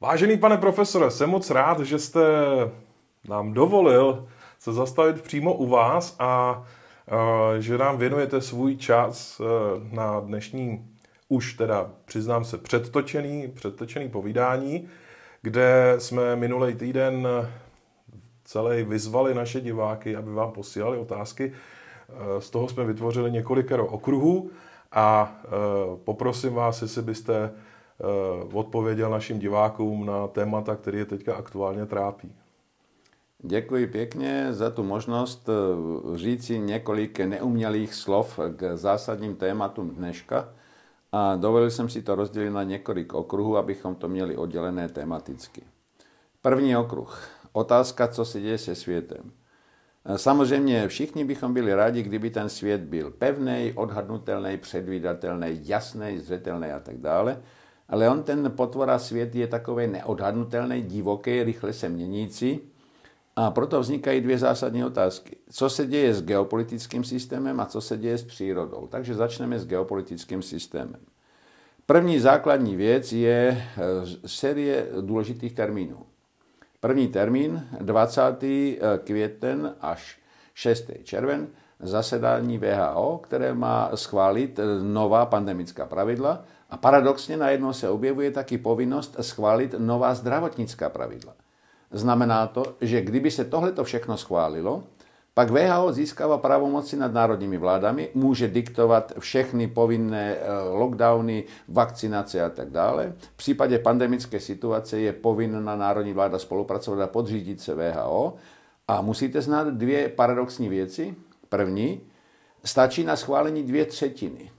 Vážený pane profesore, jsem moc rád, že jste nám dovolil se zastavit přímo u vás a e, že nám věnujete svůj čas e, na dnešní už teda, přiznám se, předtočený, předtočený povídání, kde jsme minulý týden celý vyzvali naše diváky, aby vám posílali otázky. E, z toho jsme vytvořili několikero okruhů a poprosím vás, jestli byste Eh, odpověděl našim divákům na témata, které je teďka aktuálně trápí. Děkuji pěkně za tu možnost eh, říci několik neumělých slov k zásadním tématům dneška a dovolil jsem si to rozdělit na několik okruhů, abychom to měli oddělené tematicky. První okruh. Otázka, co se děje se světem. Eh, samozřejmě všichni bychom byli rádi, kdyby ten svět byl pevný, odhadnutelný, předvídatelný, jasný, zřetelný a tak dále ale on ten potvora svět je takový neodhadnutelný, divoký, rychle se měnící. A proto vznikají dvě zásadní otázky. Co se děje s geopolitickým systémem a co se děje s přírodou? Takže začneme s geopolitickým systémem. První základní věc je e, série důležitých termínů. První termín 20. E, květen až 6. červen zasedání VHO, které má schválit eh, nová pandemická pravidla a paradoxně najednou se objevuje taky povinnost schválit nová zdravotnická pravidla. Znamená to, že kdyby se tohleto všechno schválilo, pak VHO získává pravomoci nad národními vládami, může diktovat všechny povinné eh, lockdowny, vakcinace a tak dále. V případě pandemické situace je povinna národní vláda spolupracovat a podřídit se VHO. A musíte znát dvě paradoxní věci. První, stačí na schválení dvě třetiny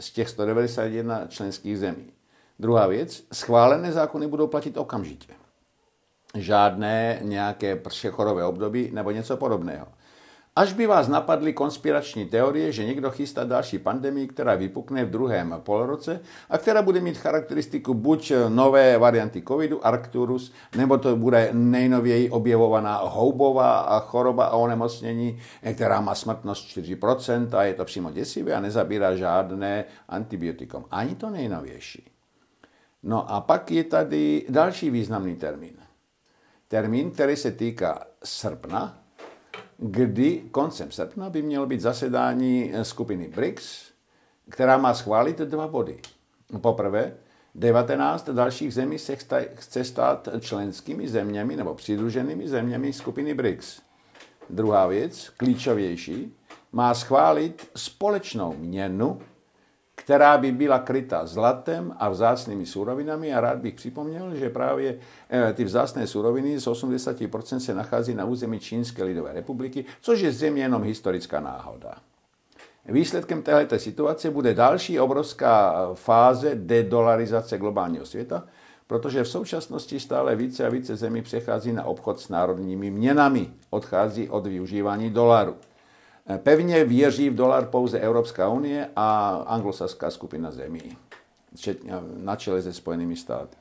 z těch 191 členských zemí. Druhá věc, schválené zákony budou platit okamžitě. Žádné nějaké přechodové období nebo něco podobného. Až by vás napadly konspirační teorie, že někdo chystá další pandemii, která vypukne v druhém polroce a která bude mít charakteristiku buď nové varianty covidu, Arcturus, nebo to bude nejnověji objevovaná houbová choroba a onemocnění, která má smrtnost 4% a je to přímo děsivé a nezabírá žádné antibiotikum. Ani to nejnovější. No a pak je tady další významný termín. Termín, který se týká srpna, kdy koncem srpna by mělo být zasedání eh, skupiny BRICS, která má schválit dva body. Poprvé, 19 dalších zemí se chce stát členskými zeměmi nebo přidruženými zeměmi skupiny BRICS. Druhá věc, klíčovější, má schválit společnou měnu která by byla kryta zlatem a vzácnými surovinami. A rád bych připomněl, že právě eh, ty vzácné suroviny z 80% se nachází na území Čínské lidové republiky, což je zřejmě jenom historická náhoda. Výsledkem této situace bude další obrovská eh, fáze dedolarizace globálního světa, protože v současnosti stále více a více zemí přechází na obchod s národními měnami, odchází od využívání dolaru. Pevně věří v dolar pouze Evropská unie a anglosaská skupina zemí, na čele se Spojenými státy.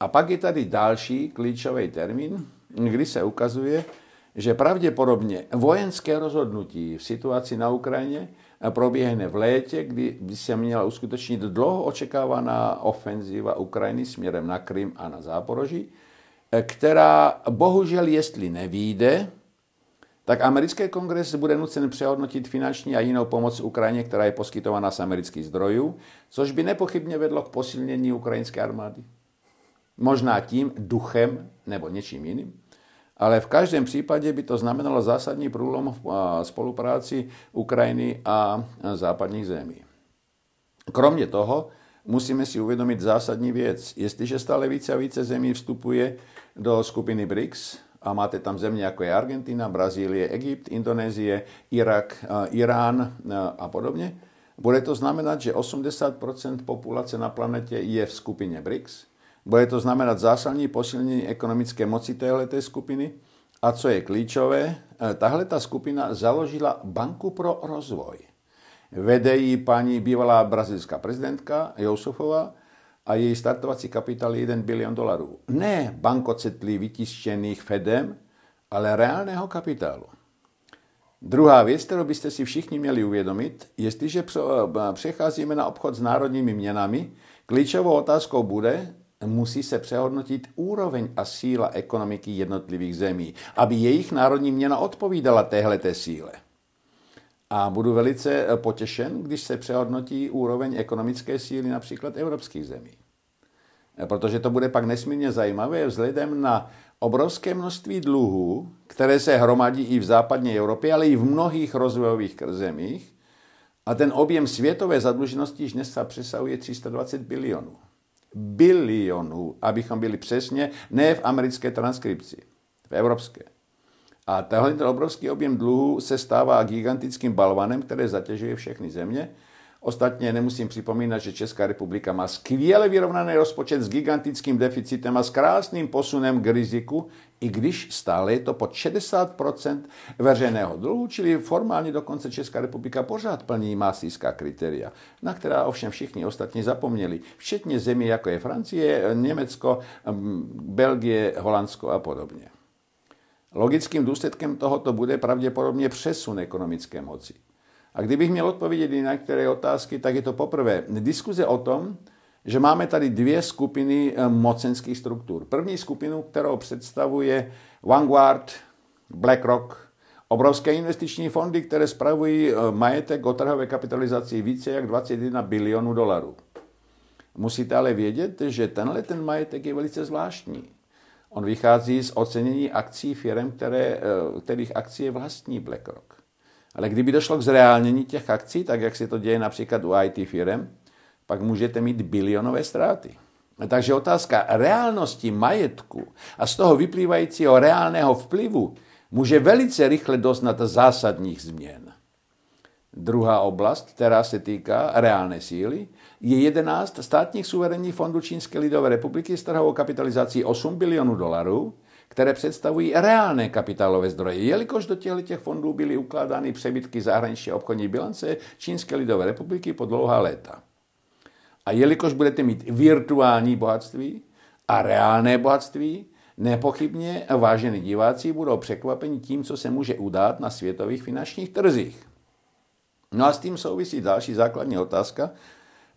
A pak je tady další klíčový termín, kdy se ukazuje, že pravděpodobně vojenské rozhodnutí v situaci na Ukrajině proběhne v létě, kdy by se měla uskutečnit dlouho očekávaná ofenziva Ukrajiny směrem na Krym a na Záporoží, která bohužel, jestli nevíde, tak americký kongres bude nucen přehodnotit finanční a jinou pomoc Ukrajině, která je poskytována z amerických zdrojů, což by nepochybně vedlo k posilnění ukrajinské armády. Možná tím duchem nebo něčím jiným. Ale v každém případě by to znamenalo zásadní průlom v spolupráci Ukrajiny a západních zemí. Kromě toho musíme si uvědomit zásadní věc. Jestliže stále více a více zemí vstupuje do skupiny BRICS, a máte tam země jako je Argentina, Brazílie, Egypt, Indonésie, Irak, eh, Irán eh, a podobně, bude to znamenat, že 80% populace na planetě je v skupině BRICS. Bude to znamenat zásadní posílení ekonomické moci téhleté skupiny. A co je klíčové, eh, tahle ta skupina založila banku pro rozvoj. Vede ji paní bývalá brazilská prezidentka Jousufová, a její startovací kapitál je 1 bilion dolarů. Ne bankocetlí vytištěných Fedem, ale reálného kapitálu. Druhá věc, kterou byste si všichni měli uvědomit, jestliže eh, přecházíme na obchod s národními měnami, klíčovou otázkou bude, musí se přehodnotit úroveň a síla ekonomiky jednotlivých zemí, aby jejich národní měna odpovídala téhleté síle. A budu velice eh, potěšen, když se přehodnotí úroveň ekonomické síly například evropských zemí. Eh, protože to bude pak nesmírně zajímavé vzhledem na obrovské množství dluhů, které se hromadí i v západní Evropě, ale i v mnohých rozvojových zemích. A ten objem světové zadluženosti již dnes přesahuje 320 bilionů. Bilionů, abychom byli přesně, ne v americké transkripci, v evropské. A tenhle ten obrovský objem dluhu se stává gigantickým balvanem, které zatěžuje všechny země. Ostatně nemusím připomínat, že Česká republika má skvěle vyrovnaný rozpočet s gigantickým deficitem a s krásným posunem k riziku, i když stále je to pod 60% veřejného dluhu, čili formálně dokonce Česká republika pořád plní masíská kritéria, na která ovšem všichni ostatní zapomněli, včetně zemí jako je Francie, Německo, mm, Belgie, Holandsko a podobně. Logickým důsledkem tohoto bude pravděpodobně přesun ekonomické moci. A kdybych měl odpovědět i na některé otázky, tak je to poprvé diskuze o tom, že máme tady dvě skupiny eh, mocenských struktur. První skupinu, kterou představuje Vanguard, BlackRock, obrovské investiční fondy, které spravují eh, majetek o trhové kapitalizaci více jak 21 bilionů dolarů. Musíte ale vědět, že tenhle ten majetek je velice zvláštní. On vychází z ocenění akcí firm, které, eh, kterých akcí je vlastní BlackRock. Ale kdyby došlo k zreálnění těch akcí, tak jak se to děje například u IT firm, pak můžete mít bilionové ztráty. Takže otázka reálnosti majetku a z toho vyplývajícího reálného vplyvu může velice rychle doznat zásadních změn. Druhá oblast, která se týká reálné síly, je 11 státních suverénních fondů Čínské lidové republiky s trhovou kapitalizací 8 bilionů dolarů, které představují reálné kapitálové zdroje. Jelikož do těchto těch fondů byly ukládány přebytky zahraniční obchodní bilance Čínské lidové republiky po dlouhá léta. A jelikož budete mít virtuální bohatství a reálné bohatství, nepochybně vážení diváci budou překvapeni tím, co se může udát na světových finančních trzích. No a s tím souvisí další základní otázka,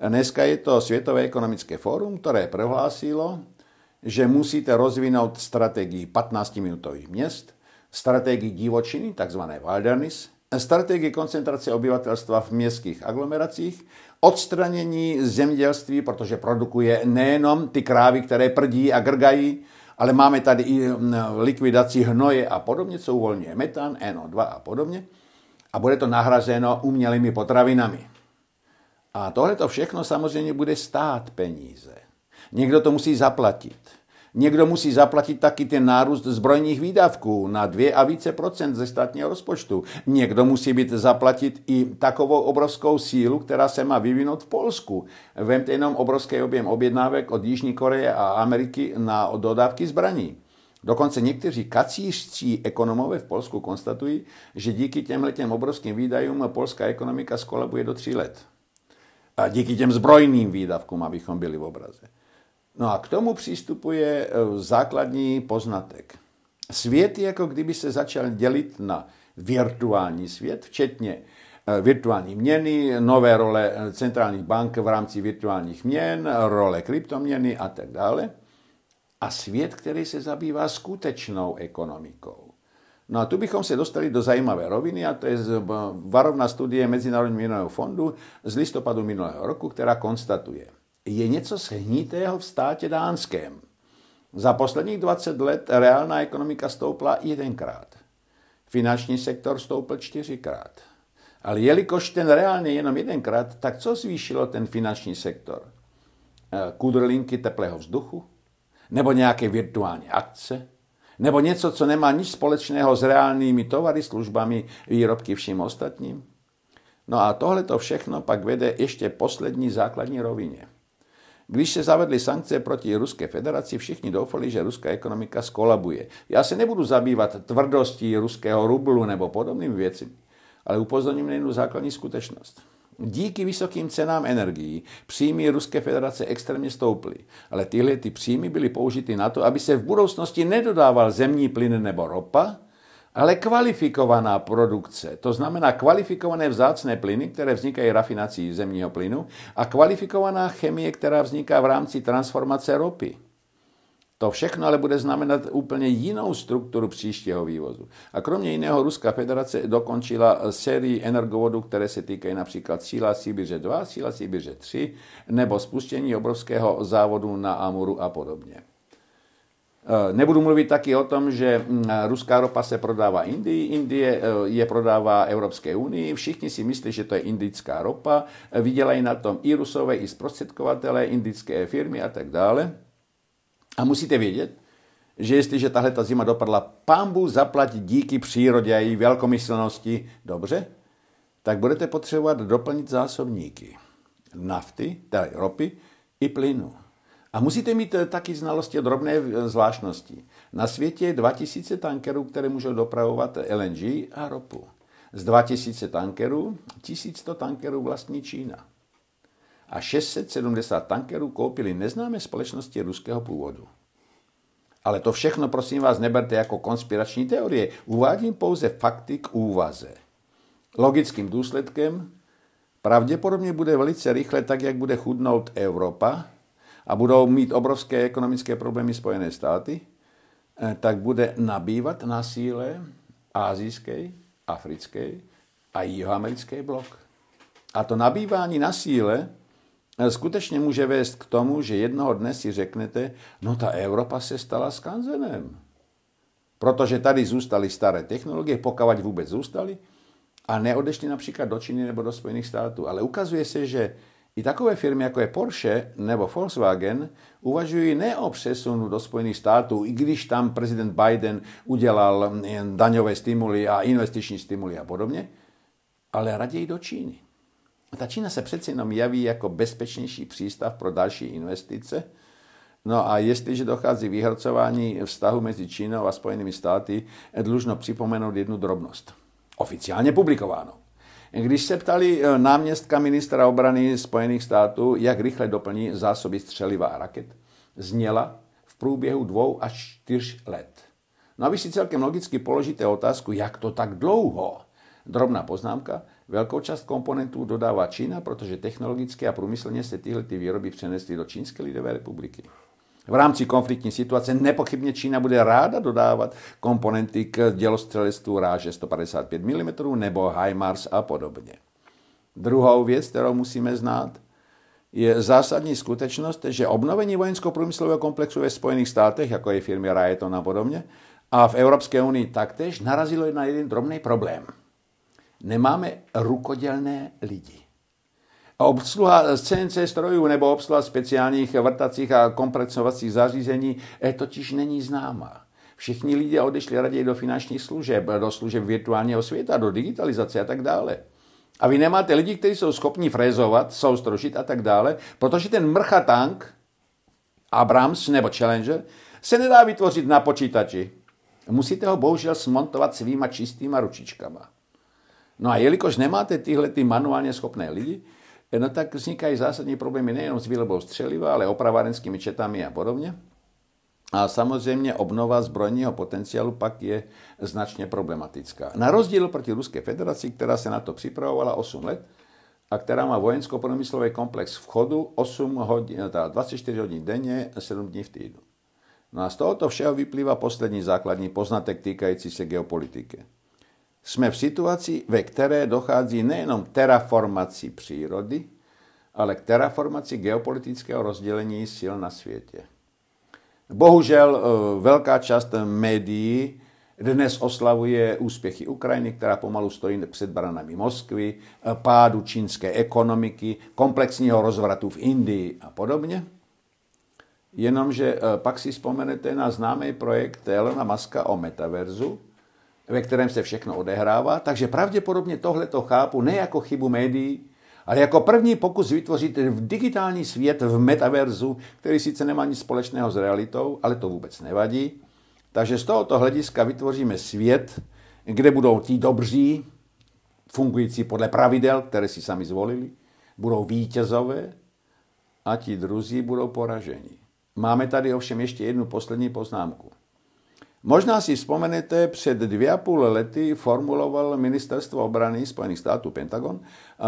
Dneska je to Světové ekonomické fórum, které prohlásilo, že musíte rozvinout strategii 15-minutových měst, strategii divočiny, takzvané Wilderness, strategii koncentrace obyvatelstva v městských aglomeracích, odstranění zemědělství, protože produkuje nejenom ty krávy, které prdí a grgají, ale máme tady i likvidaci hnoje a podobně, co uvolňuje metan, NO2 a podobně. A bude to nahrazeno umělými potravinami. A tohle to všechno samozřejmě bude stát peníze. Někdo to musí zaplatit. Někdo musí zaplatit taky ten nárůst zbrojních výdavků na dvě a více procent ze státního rozpočtu. Někdo musí být zaplatit i takovou obrovskou sílu, která se má vyvinout v Polsku. Vemte jenom obrovský objem objednávek od Jižní Koreje a Ameriky na dodávky zbraní. Dokonce někteří kacířští ekonomové v Polsku konstatují, že díky těmhle těm obrovským výdajům polská ekonomika skolabuje do tří let. A díky těm zbrojným výdavkům, abychom byli v obraze. No a k tomu přístupuje e, základní poznatek. Svět je jako kdyby se začal dělit na virtuální svět, včetně e, virtuální měny, nové role e, centrálních bank v rámci virtuálních měn, role kryptoměny a tak dále. A svět, který se zabývá skutečnou ekonomikou. No a tu bychom se dostali do zajímavé roviny a to je eh, varovná studie Mezinárodního měnového fondu z listopadu minulého roku, která konstatuje, je něco shnitého v státě dánském. Za posledních 20 let reálná ekonomika stoupla jedenkrát. Finanční sektor stoupl čtyřikrát. Ale jelikož ten reálně jenom jedenkrát, tak co zvýšilo ten finanční sektor? Eh, kudrlinky teplého vzduchu? Nebo nějaké virtuální akce? Nebo něco, co nemá nic společného s reálnými tovary, službami, výrobky, vším ostatním? No a tohle to všechno pak vede ještě poslední základní rovině. Když se zavedly sankce proti Ruské federaci, všichni doufali, že ruská ekonomika skolabuje. Já se nebudu zabývat tvrdostí ruského rublu nebo podobnými věcmi, ale upozorním na jednu základní skutečnost. Díky vysokým cenám energií příjmy Ruské federace extrémně stouply, ale tyhle ty příjmy byly použity na to, aby se v budoucnosti nedodával zemní plyn nebo ropa, ale kvalifikovaná produkce, to znamená kvalifikované vzácné plyny, které vznikají rafinací zemního plynu a kvalifikovaná chemie, která vzniká v rámci transformace ropy. To všechno ale bude znamenat úplně jinou strukturu příštího vývozu. A kromě jiného Ruská federace dokončila sérii energovodů, které se týkají například síla Sibiře 2, síla Sibiře 3 nebo spuštění obrovského závodu na Amuru a podobně. E, nebudu mluvit taky o tom, že ruská ropa se prodává Indii, Indie e, je prodává Evropské unii, všichni si myslí, že to je indická ropa, e, vydělají na tom i rusové, i zprostředkovatele, indické firmy a tak dále. A musíte vědět, že jestliže tahle ta zima dopadla, pambu zaplatí díky přírodě a její velkomyslnosti, dobře, tak budete potřebovat doplnit zásobníky nafty, tedy ropy i plynu. A musíte mít eh, taky znalosti o drobné eh, zvláštnosti. Na světě je 2000 tankerů, které můžou dopravovat LNG a ropu. Z 2000 tankerů, 1100 tankerů vlastní Čína a 670 tankerů koupili neznámé společnosti ruského původu. Ale to všechno, prosím vás, neberte jako konspirační teorie. Uvádím pouze fakty k úvaze. Logickým důsledkem pravděpodobně bude velice rychle tak, jak bude chudnout Evropa a budou mít obrovské ekonomické problémy Spojené státy, eh, tak bude nabývat na síle azijský, africký a jihoamerický blok. A to nabývání na síle Eh, skutečně může vést k tomu, že jednoho dne si řeknete, no ta Evropa se stala skanzenem. Protože tady zůstaly staré technologie, pokavať vůbec zůstaly, a neodešli například do Číny nebo do Spojených států. Ale ukazuje se, že i takové firmy, jako je Porsche nebo Volkswagen, uvažují ne o přesunu do Spojených států, i když tam prezident Biden udělal hm, daňové stimuly a investiční stimuly a podobně, ale raději do Číny. Ta Čína se přeci jenom javí jako bezpečnější přístav pro další investice. No a jestliže dochází vyhrocování vztahu mezi Čínou a Spojenými státy, dlužno připomenout jednu drobnost. Oficiálně publikováno. Když se ptali eh, náměstka ministra obrany Spojených států, jak rychle doplní zásoby střeliva a raket, zněla v průběhu dvou až čtyř let. No a vy si celkem logicky položíte otázku, jak to tak dlouho? Drobná poznámka, Velkou část komponentů dodává Čína, protože technologicky a průmyslně se tyhle ty výroby přenesly do Čínské lidové republiky. V rámci konfliktní situace nepochybně Čína bude ráda dodávat komponenty k dělostřelectvu ráže 155 mm nebo HIMARS a podobně. Druhou věc, kterou musíme znát, je zásadní skutečnost, že obnovení vojensko-průmyslového komplexu ve Spojených státech, jako je firmy Raytheon a podobně, a v Evropské unii taktéž narazilo na jeden drobný problém – nemáme rukodělné lidi. Obsluha CNC strojů nebo obsluha speciálních vrtacích a kompresovacích zařízení eh, totiž není známa. Všichni lidé odešli raději do finančních služeb, do služeb virtuálního světa, do digitalizace a tak dále. A vy nemáte lidi, kteří jsou schopni frézovat, soustrošit a tak dále, protože ten mrcha tank, Abrams nebo Challenger, se nedá vytvořit na počítači. Musíte ho bohužel smontovat svýma čistýma ručičkama. No a jelikož nemáte tyhle ty manuálně schopné lidi, no tak vznikají zásadní problémy nejenom s výrobou střeliva, ale opravárenskými četami a podobně. A samozřejmě obnova zbrojního potenciálu pak je značně problematická. Na rozdíl proti Ruské federaci, která se na to připravovala 8 let a která má vojensko-promyslový komplex v chodu 8 hodin, 24 hodin denně, 7 dní v týdnu. No a z tohoto všeho vyplývá poslední základní poznatek týkající se geopolitiky jsme v situaci, ve které dochází nejenom k terraformaci přírody, ale k terraformaci geopolitického rozdělení sil na světě. Bohužel eh, velká část médií dnes oslavuje úspěchy Ukrajiny, která pomalu stojí před branami Moskvy, eh, pádu čínské ekonomiky, komplexního rozvratu v Indii a podobně. Jenomže eh, pak si vzpomenete na známý projekt Elona Muska o metaverzu, ve kterém se všechno odehrává, takže pravděpodobně tohle to chápu ne jako chybu médií, ale jako první pokus vytvořit v digitální svět v metaverzu, který sice nemá nic společného s realitou, ale to vůbec nevadí. Takže z tohoto hlediska vytvoříme svět, kde budou ti dobří, fungující podle pravidel, které si sami zvolili, budou vítězové a ti druzí budou poraženi. Máme tady ovšem ještě jednu poslední poznámku. Možná si vzpomenete, před dvě a půl lety formuloval ministerstvo obrany Spojených států Pentagon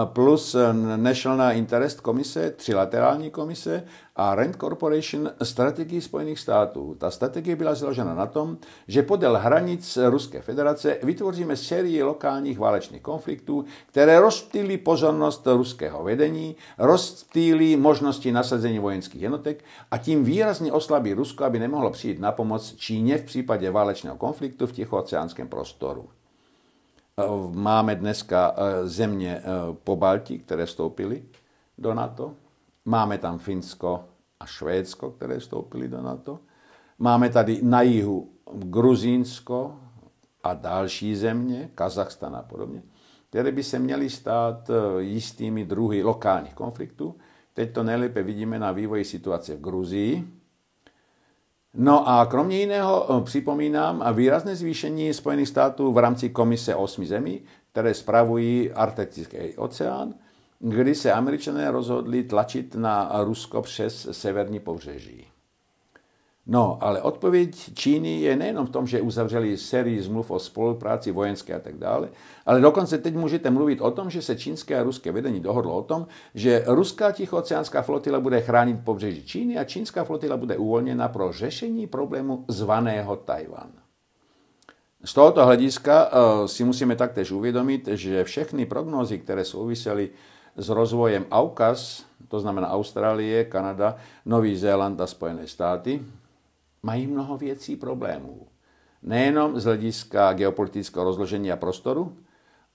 plus eh, National Interest komise, trilaterální komise a rent Corporation strategii Spojených států. Ta strategie byla založena na tom, že podél hranic Ruské federace vytvoříme sérii lokálních válečných konfliktů, které rozptýlí pozornost ruského vedení, rozptýlí možnosti nasazení vojenských jednotek a tím výrazně oslabí Rusko, aby nemohlo přijít na pomoc Číně v případě válečného konfliktu v Tichooceánském prostoru. Eh, máme dneska eh, země eh, po Balti, které vstoupily do NATO. Máme tam Finsko a Švédsko, které vstoupily do NATO. Máme tady na jihu Gruzínsko a další země, Kazachstan a podobně, které by se měly stát jistými druhy lokálních konfliktů. Teď to nejlépe vidíme na vývoji situace v Gruzii, No a kromě jiného eh, připomínám eh, výrazné zvýšení Spojených států v rámci komise osmi zemí, které spravují Arktický oceán, kdy se američané rozhodli tlačit na Rusko přes severní pobřeží. No, ale odpověď Číny je nejenom v tom, že uzavřeli sérii zmluv o spolupráci vojenské a tak dále, ale dokonce teď můžete mluvit o tom, že se čínské a ruské vedení dohodlo o tom, že ruská tichooceánská flotila bude chránit pobřeží Číny a čínská flotila bude uvolněna pro řešení problému zvaného Tajvan. Z tohoto hlediska eh, si musíme taktéž uvědomit, že všechny prognózy, které souvisely s rozvojem AUKAS, to znamená Austrálie, Kanada, Nový Zéland a Spojené státy, mají mnoho věcí problémů. Nejenom z hlediska geopolitického rozložení a prostoru,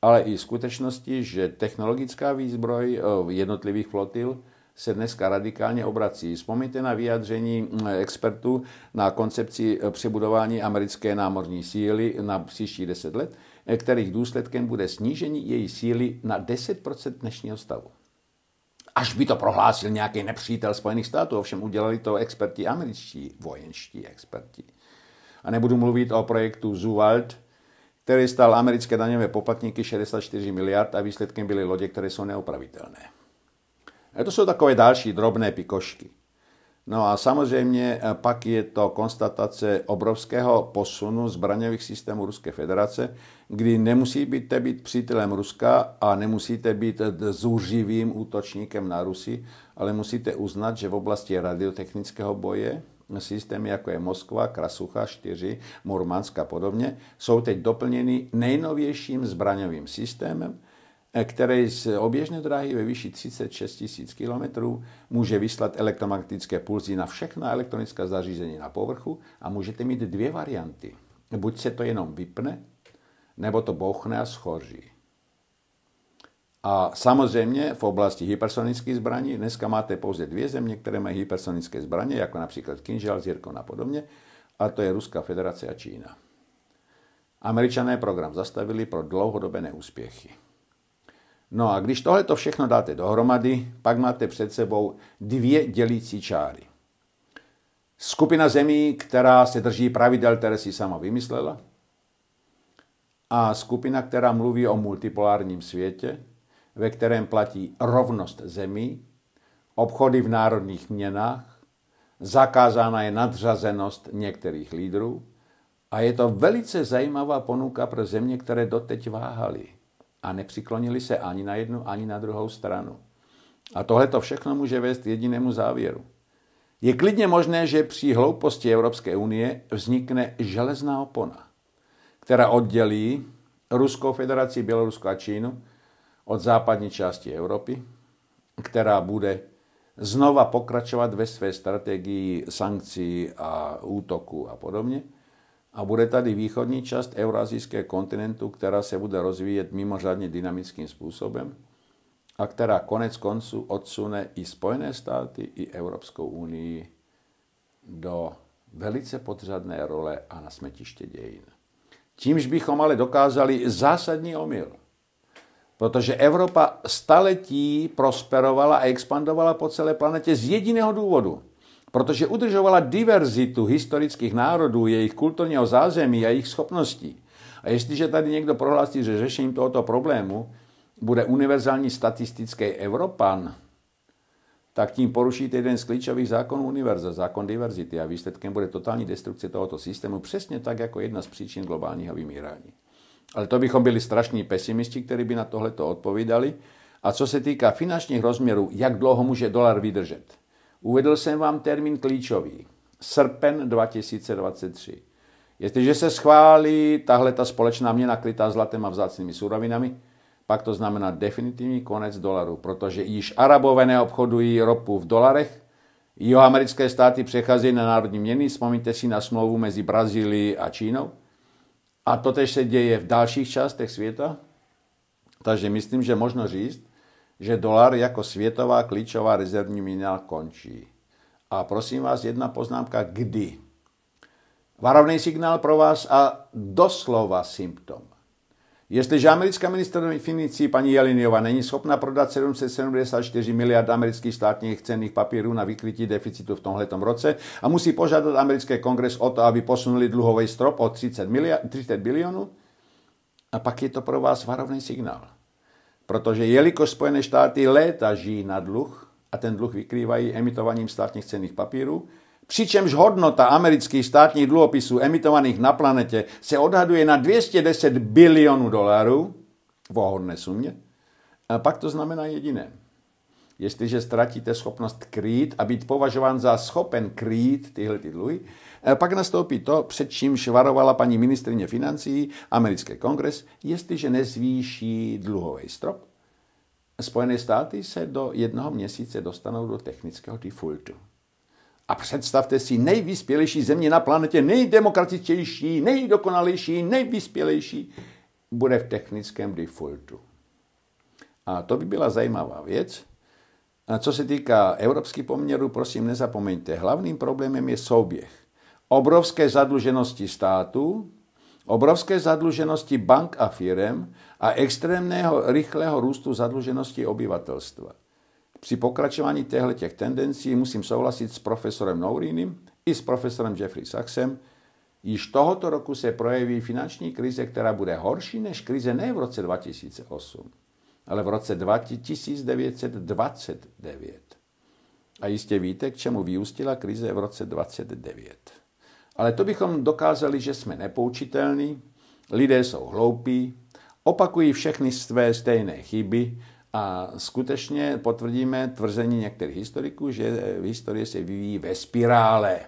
ale i skutečnosti, že technologická výzbroj eh, jednotlivých flotil se dneska radikálně obrací. Vzpomněte na vyjádření hm, expertů na koncepci eh, přebudování americké námořní síly na příští 10 let, eh, kterých důsledkem bude snížení její síly na 10 dnešního stavu až by to prohlásil nějaký nepřítel Spojených států. Ovšem udělali to experti američtí, vojenští experti. A nebudu mluvit o projektu Zuwald, který stál americké daňové poplatníky 64 miliard a výsledkem byly lodě, které jsou neopravitelné. A to jsou takové další drobné pikošky. No a samozřejmě eh, pak je to konstatace obrovského posunu zbraňových systémů Ruské federace, kdy nemusíte být přítelem Ruska a nemusíte být zúživým útočníkem na Rusy, ale musíte uznat, že v oblasti radiotechnického boje systémy, jako je Moskva, Krasucha 4, Murmansk a podobně, jsou teď doplněny nejnovějším zbraňovým systémem, který z oběžné dráhy ve výši 36 000 km může vyslat elektromagnetické pulzy na všechna elektronická zařízení na povrchu a můžete mít dvě varianty. Buď se to jenom vypne, nebo to bouchne a schoří. A samozřejmě v oblasti hypersonických zbraní dneska máte pouze dvě země, které mají hypersonické zbraně, jako například Kinžal, Zirkon a podobně, a to je Ruská federace a Čína. Američané program zastavili pro dlouhodobé neúspěchy. No a když tohle to všechno dáte dohromady, pak máte před sebou dvě dělící čáry. Skupina zemí, která se drží pravidel, které si sama vymyslela, a skupina, která mluví o multipolárním světě, ve kterém platí rovnost zemí, obchody v národních měnách, zakázána je nadřazenost některých lídrů a je to velice zajímavá ponuka pro země, které doteď váhaly a nepřiklonili se ani na jednu, ani na druhou stranu. A tohle to všechno může vést jedinému závěru. Je klidně možné, že při hlouposti Evropské unie vznikne železná opona, která oddělí Ruskou federaci, Bělorusko a Čínu od západní části Evropy, která bude znova pokračovat ve své strategii sankcí a útoku a podobně – a bude tady východní část eurazijského kontinentu, která se bude rozvíjet mimořádně dynamickým způsobem a která konec konců odsune i Spojené státy, i Evropskou unii do velice podřadné role a na smetiště dějin. Tímž bychom ale dokázali zásadní omyl, protože Evropa staletí prosperovala a expandovala po celé planetě z jediného důvodu – protože udržovala diverzitu historických národů, jejich kulturního zázemí a jejich schopností. A jestliže tady někdo prohlásí, že řešením tohoto problému bude univerzální statistický Evropan, tak tím porušíte jeden z klíčových zákonů univerza, zákon diverzity a výsledkem bude totální destrukce tohoto systému, přesně tak jako jedna z příčin globálního vymírání. Ale to bychom byli strašní pesimisti, kteří by na tohle to odpovídali. A co se týká finančních rozměrů, jak dlouho může dolar vydržet? Uvedl jsem vám termín klíčový. Srpen 2023. Jestliže se schválí tahle ta společná měna krytá zlatem a vzácnými surovinami, pak to znamená definitivní konec dolaru, protože již Arabové neobchodují ropu v dolarech, americké státy přecházejí na národní měny, vzpomeňte si na smlouvu mezi Brazílií a Čínou, a to tež se děje v dalších částech světa, takže myslím, že možno říct, že dolar jako světová klíčová rezervní měna končí. A prosím vás, jedna poznámka, kdy? Varovný signál pro vás a doslova symptom. Jestliže americká ministrní financí paní Jeliniova není schopna prodat 774 miliard amerických státních cenných papírů na vykrytí deficitu v tomhletom roce a musí požádat americký kongres o to, aby posunuli dluhový strop o 30, miliard, 30 bilionů, a pak je to pro vás varovný signál. Protože jelikož Spojené štáty léta žijí na dluh a ten dluh vykrývají emitovaním státních cených papírů, přičemž hodnota amerických státních dluhopisů emitovaných na planetě se odhaduje na 210 bilionů dolarů, v ohodné sumě, a pak to znamená jediné. Jestliže ztratíte schopnost krýt a být považován za schopen krýt tyhle ty dluhy, Eh, pak nastoupí to, před čím švarovala paní ministrině financí americký kongres, jestliže nezvýší dluhový strop, Spojené státy se do jednoho měsíce dostanou do technického defaultu. A představte si nejvyspělejší země na planetě, nejdemokratičtější, nejdokonalejší, nejvyspělejší, bude v technickém defaultu. A to by byla zajímavá věc. A co se týká evropských poměrů, prosím nezapomeňte, hlavním problémem je souběh obrovské zadluženosti státu, obrovské zadluženosti bank a firem a extrémného rychlého růstu zadluženosti obyvatelstva. Při pokračování těchto těch tendencí musím souhlasit s profesorem Nourinem i s profesorem Jeffrey Sachsem, Již tohoto roku se projeví finanční krize, která bude horší než krize ne v roce 2008, ale v roce 1929. A jistě víte, k čemu vyústila krize v roce 29. Ale to bychom dokázali, že jsme nepoučitelní, lidé jsou hloupí, opakují všechny své stejné chyby a skutečně potvrdíme tvrzení některých historiků, že v historii se vyvíjí ve spirále.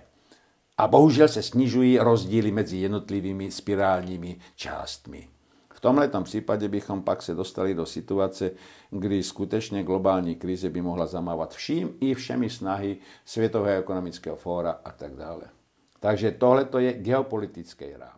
A bohužel se snižují rozdíly mezi jednotlivými spirálními částmi. V tomhle případě bychom pak se dostali do situace, kdy skutečně globální krize by mohla zamávat vším i všemi snahy Světového ekonomického fóra a tak dále. Takže tohle to je geopolitický rám.